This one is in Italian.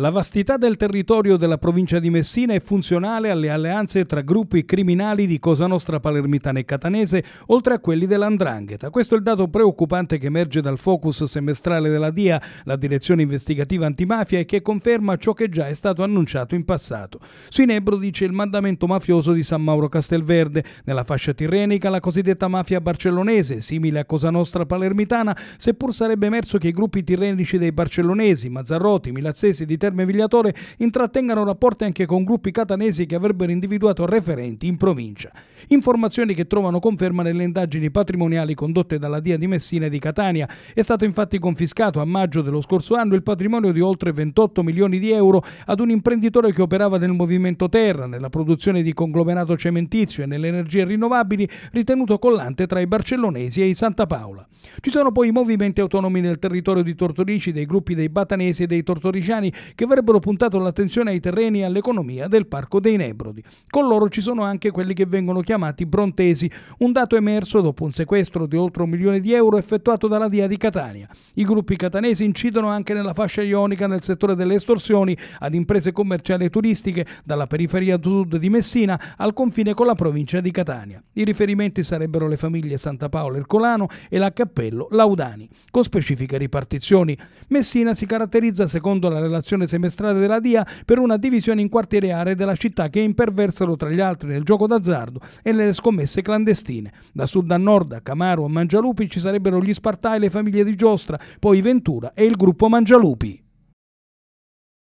La vastità del territorio della provincia di Messina è funzionale alle alleanze tra gruppi criminali di Cosa Nostra palermitana e catanese, oltre a quelli dell'Andrangheta. Questo è il dato preoccupante che emerge dal focus semestrale della DIA, la direzione investigativa antimafia, e che conferma ciò che già è stato annunciato in passato. Sinebro dice il mandamento mafioso di San Mauro Castelverde. Nella fascia tirrenica la cosiddetta mafia barcellonese, simile a Cosa Nostra palermitana, seppur sarebbe emerso che i gruppi tirrenici dei barcellonesi, Mazzarroti, Milazzesi di Terra Terme Vigliatore intrattengano rapporti anche con gruppi catanesi che avrebbero individuato referenti in provincia. Informazioni che trovano conferma nelle indagini patrimoniali condotte dalla DIA di Messina e di Catania. È stato infatti confiscato a maggio dello scorso anno il patrimonio di oltre 28 milioni di euro ad un imprenditore che operava nel movimento Terra, nella produzione di conglomerato cementizio e nelle energie rinnovabili, ritenuto collante tra i barcellonesi e i Santa Paola. Ci sono poi i movimenti autonomi nel territorio di Tortorici dei gruppi dei batanesi e dei tortoriciani che avrebbero puntato l'attenzione ai terreni e all'economia del Parco dei Nebrodi. Con loro ci sono anche quelli che vengono chiamati brontesi, un dato emerso dopo un sequestro di oltre un milione di euro effettuato dalla DIA di Catania. I gruppi catanesi incidono anche nella fascia ionica nel settore delle estorsioni ad imprese commerciali e turistiche dalla periferia sud di Messina al confine con la provincia di Catania. I riferimenti sarebbero le famiglie Santa Paola Ercolano e la Cappello Laudani, con specifiche ripartizioni. Messina si caratterizza, secondo la relazione revisione semestrale della DIA per una divisione in quartiere aree della città che imperversero tra gli altri nel gioco d'azzardo e nelle scommesse clandestine. Da sud a nord, a Camaro a Mangialupi ci sarebbero gli Spartai e le famiglie di Giostra, poi Ventura e il gruppo Mangialupi.